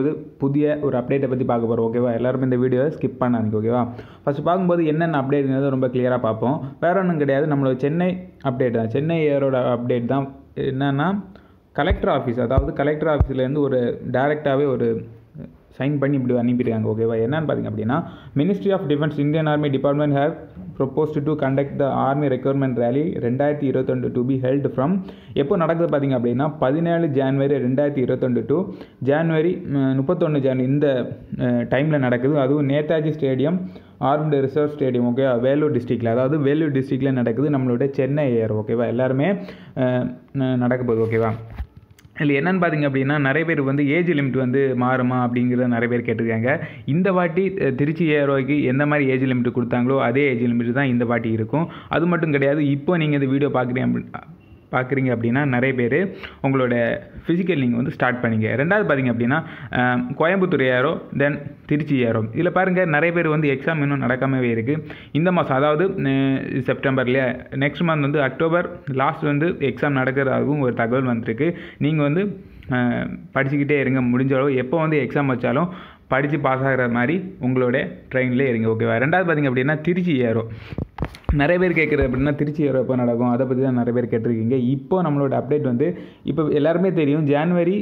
வந்து புதிய ஒரு அப்டேட்டை பற்றி பார்க்க போகிறோம் ஓகேவா எல்லாருமே இந்த வீடியோவை ஸ்கிப் பண்ணாதீங்க ஓகேவா ஃபஸ்ட் பார்க்கும்போது என்னென்ன அப்டேட்ங்கிறது ரொம்ப கிளியராக பார்ப்போம் வேறு ஒன்றும் கிடையாது நம்மளோட சென்னை அப்டேட் தான் சென்னை ஏரோட அப்டேட் தான் என்னென்னா கலெக்டர் ஆஃபீஸ் அதாவது கலெக்டர் ஆஃபீஸ்லேருந்து ஒரு டைரெக்டாகவே ஒரு சைன் பண்ணி இப்படி அனுப்பியிருக்காங்க ஓகேவா என்னன்னு பார்த்தீங்க அப்படின்னா ministry of defence Indian army department have proposed to conduct the army recruitment rally ரெண்டாயிரத்தி இருபத்தொண்டு டு பி ஹெல்ட் ஃப்ரம் எப்போ நடக்குது பார்த்தீங்க அப்படின்னா பதினேழு ஜான்வரி ரெண்டாயிரத்தி இருபத்தொண்டு டு ஜான்வரி முப்பத்தொன்று ஜான் இந்த டைமில் நடக்குது அதுவும் Netaji stadium armed reserve stadium okay Vellore டிஸ்ட்ரிக்டில் அதாவது வேலூர் டிஸ்ட்ரிக்டில் நடக்குது நம்மளோட சென்னை ஏர் ஓகேவா எல்லாருமே நடக்க போகுது ஓகேவா இதில் என்னென்னு பார்த்தீங்க அப்படின்னா நிறைய பேர் வந்து ஏஜ் லிமிட் வந்து மாறுமா அப்படிங்கிறத நிறைய பேர் கேட்டிருக்காங்க இந்த வாட்டி திருச்சி ஏரோக்கு எந்த மாதிரி ஏஜ் லிமிட் கொடுத்தாங்களோ அதே ஏஜ் லிமிட் தான் இந்த வாட்டி இருக்கும் அது மட்டும் கிடையாது இப்போ நீங்கள் இந்த வீடியோ பார்க்குறீங்க பார்க்குறீங்க அப்படின்னா நிறைய பேர் உங்களோட ஃபிசிக்கல் நீங்கள் வந்து ஸ்டார்ட் பண்ணிங்க ரெண்டாவது பார்த்தீங்க அப்படின்னா Coimbatore aero then Trichy aero இதில் பாருங்கள் நிறைய பேர் வந்து எக்ஸாம் இன்னும் நடக்காமவே இருக்குது இந்த மாதம் அதாவது இல்லையா நெக்ஸ்ட் மந்த் வந்து அக்டோபர் லாஸ்ட் வந்து எக்ஸாம் நடக்கிறதாகவும் ஒரு தகவல் வந்திருக்கு நீங்கள் வந்து படிச்சுக்கிட்டே இருங்க முடிஞ்ச அளவு எப்போ வந்து எக்ஸாம் வச்சாலும் படித்து பாஸ் ஆகிற மாதிரி உங்களோட ட்ரெயினில் இருங்க ஓகேவா ரெண்டாவது பார்த்திங்க அப்படின்னா திருச்சி ஏரோ நிறைய பேர் கேட்குறது அப்படின்னா திருச்சி எப்போ நடக்கும் அதை பற்றி தான் நிறைய பேர் கேட்டிருக்கீங்க இப்போ நம்மளோட அப்டேட் வந்து இப்போ எல்லாருமே தெரியும் ஜான்வரி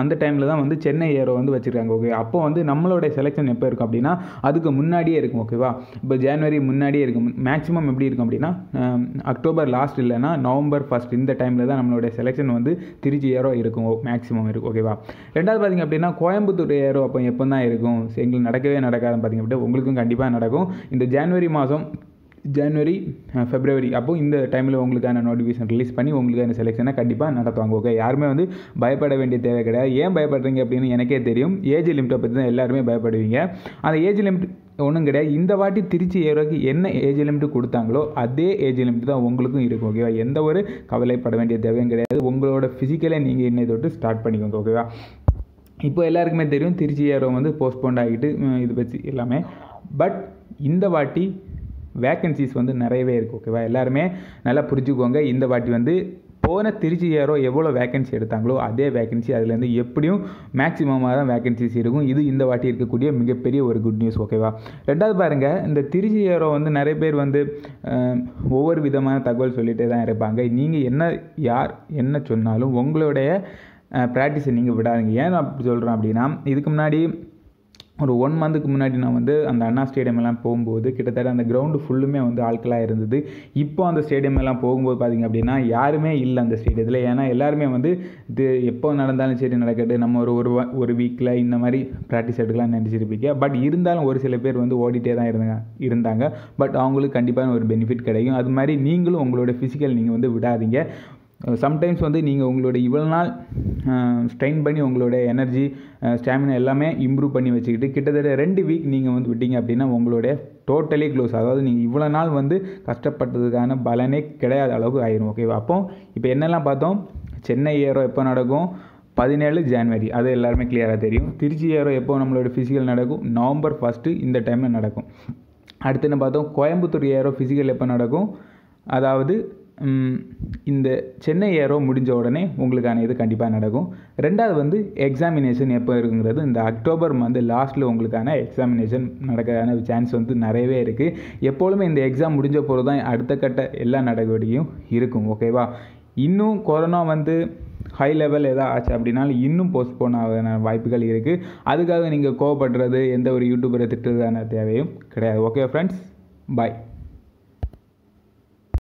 அந்த டைமில் தான் வந்து சென்னை ஏரோ வந்து வச்சுருக்காங்க ஓகே அப்போ வந்து நம்மளோட செலெக்ஷன் எப்போ இருக்கும் அப்படின்னா அதுக்கு முன்னாடியே இருக்கும் ஓகேவா இப்போ ஜான்வரி முன்னாடியே இருக்கும் மேக்ஸிமம் எப்படி இருக்கும் அப்படின்னா அக்டோபர் லாஸ்ட் இல்லைனா நவம்பர் ஃபஸ்ட் இந்த டைமில் தான் நம்மளோட செலெக்ஷன் வந்து திருச்சி ஏரோ இருக்கும் மேக்ஸிமம் இருக்கும் ஓகேவா ரெண்டாவது பார்த்திங்க அப்படின்னா கோயம்புத்தூர் ஏரோ அப்போ எப்போ தான் இருக்கும் எங்களுக்கு நடக்கவே நடக்காதுன்னு பார்த்திங்க அப்படின்னா உங்களுக்கும் கண்டிப்பாக நடக்கும் இந்த ஜான்வரி மாதம் ஜனவரி ஃபெப்ரவரி அப்போது இந்த டைமில் உங்களுக்கான நோட்டிஃபிகேஷன் ரிலீஸ் பண்ணி உங்களுக்கான செலெக்ஷனை கண்டிப்பாக நடத்துவாங்க ஓகே யாருமே வந்து பயப்பட வேண்டிய தேவை கிடையாது ஏன் பயப்படுறீங்க அப்படின்னு எனக்கே தெரியும் ஏஜ் லிமிட்டை பற்றி தான் எல்லாருமே பயப்படுவீங்க அந்த ஏஜ் லிமிட் ஒன்றும் கிடையாது இந்த வாட்டி திருச்சி ஏரோக்கு என்ன ஏஜ் லிமிட் கொடுத்தாங்களோ அதே ஏஜ் லிமிட் தான் உங்களுக்கும் இருக்கும் ஓகேவா எந்த ஒரு கவலைப்பட வேண்டிய தேவையும் கிடையாது உங்களோட ஃபிசிக்கலை நீங்கள் என்ன தொட்டு ஸ்டார்ட் பண்ணிக்கோங்க ஓகேவா இப்போ எல்லாருக்குமே தெரியும் திருச்சி ஏரோ வந்து போஸ்ட்போண்ட் ஆகிட்டு இது பற்றி எல்லாமே பட் இந்த வாட்டி வேக்கன்சிஸ் வந்து நிறையவே இருக்குது ஓகேவா எல்லாருமே நல்லா புரிஞ்சுக்கோங்க இந்த வாட்டி வந்து போன திருச்சி ஏரோ எவ்வளோ வேக்கன்சி எடுத்தாங்களோ அதே வேக்கன்சி அதுலேருந்து எப்படியும் மேக்ஸிமமாக தான் வேக்கன்சிஸ் இருக்கும் இது இந்த வாட்டி இருக்கக்கூடிய மிகப்பெரிய ஒரு குட் நியூஸ் ஓகேவா ரெண்டாவது பாருங்கள் இந்த திருச்சி ஏரோ வந்து நிறைய பேர் வந்து ஒவ்வொரு விதமான தகவல் சொல்லிகிட்டே தான் இருப்பாங்க நீங்கள் என்ன யார் என்ன சொன்னாலும் உங்களுடைய ப்ராக்டிஸை நீங்கள் விடாதீங்க ஏன் அப்படி சொல்கிறோம் அப்படின்னா இதுக்கு முன்னாடி ஒரு ஒன் மந்த்துக்கு முன்னாடி நான் வந்து அந்த அண்ணா ஸ்டேடியம் எல்லாம் போகும்போது கிட்டத்தட்ட அந்த கிரவுண்டு ஃபுல்லுமே வந்து ஆட்களாக இருந்தது இப்போ அந்த ஸ்டேடியம் எல்லாம் போகும்போது பார்த்திங்க அப்படின்னா யாருமே இல்லை அந்த ஸ்டேடியத்தில் ஏன்னா எல்லாருமே வந்து இது எப்போ நடந்தாலும் சரி நடக்கட்டு நம்ம ஒரு ஒரு ஒரு வீக்கில் இந்த மாதிரி ப்ராக்டிஸ் எடுக்கலாம்னு நினச்சிருப்பீங்க பட் இருந்தாலும் ஒரு சில பேர் வந்து ஓடிட்டே தான் இருந்தாங்க இருந்தாங்க பட் அவங்களுக்கு கண்டிப்பாக ஒரு பெனிஃபிட் கிடைக்கும் அது மாதிரி நீங்களும் உங்களோட ஃபிசிக்கல் நீங்கள் வந்து விடாதீங்க சம்டைம்ஸ் வந்து நீங்கள் உங்களுடைய இவ்வளோ நாள் ஸ்ட்ரெயின் பண்ணி உங்களுடைய எனர்ஜி ஸ்டாமினா எல்லாமே இம்ப்ரூவ் பண்ணி வச்சுக்கிட்டு கிட்டத்தட்ட ரெண்டு வீக் நீங்கள் வந்து விட்டீங்க அப்படின்னா உங்களுடைய டோட்டலி க்ளோஸ் அதாவது நீங்கள் இவ்வளோ நாள் வந்து கஷ்டப்பட்டதுக்கான பலனே கிடையாத அளவுக்கு ஆயிரும் ஓகேவா அப்போ இப்போ என்னெல்லாம் பார்த்தோம் சென்னை ஏரோ எப்போ நடக்கும் பதினேழு ஜான்வரி அது எல்லாருமே கிளியராக தெரியும் திருச்சி ஏரோ எப்போ நம்மளோட ஃபிசிக்கல் நடக்கும் நவம்பர் ஃபஸ்ட்டு இந்த டைமில் நடக்கும் அடுத்து என்ன பார்த்தோம் கோயம்புத்தூர் ஏரோ ஃபிசிக்கல் எப்போ நடக்கும் அதாவது இந்த சென்னை ஏரோ முடிஞ்ச உடனே உங்களுக்கான இது கண்டிப்பாக நடக்கும் ரெண்டாவது வந்து எக்ஸாமினேஷன் எப்போ இருக்குங்கிறது இந்த அக்டோபர் மந்த் லாஸ்ட்டில் உங்களுக்கான எக்ஸாமினேஷன் நடக்கிறதான சான்ஸ் வந்து நிறையவே இருக்குது எப்பொழுதுமே இந்த எக்ஸாம் முடிஞ்ச போது தான் அடுத்த கட்ட எல்லா நடவடிக்கையும் இருக்கும் ஓகேவா இன்னும் கொரோனா வந்து ஹை லெவல் எதாவது ஆச்சு அப்படின்னாலும் இன்னும் போஸ்ட்போன் ஆகிற வாய்ப்புகள் இருக்குது அதுக்காக நீங்கள் கோவப்படுறது எந்த ஒரு யூடியூபரை திட்டுறதான தேவையும் கிடையாது ஓகே ஃப்ரெண்ட்ஸ் பாய்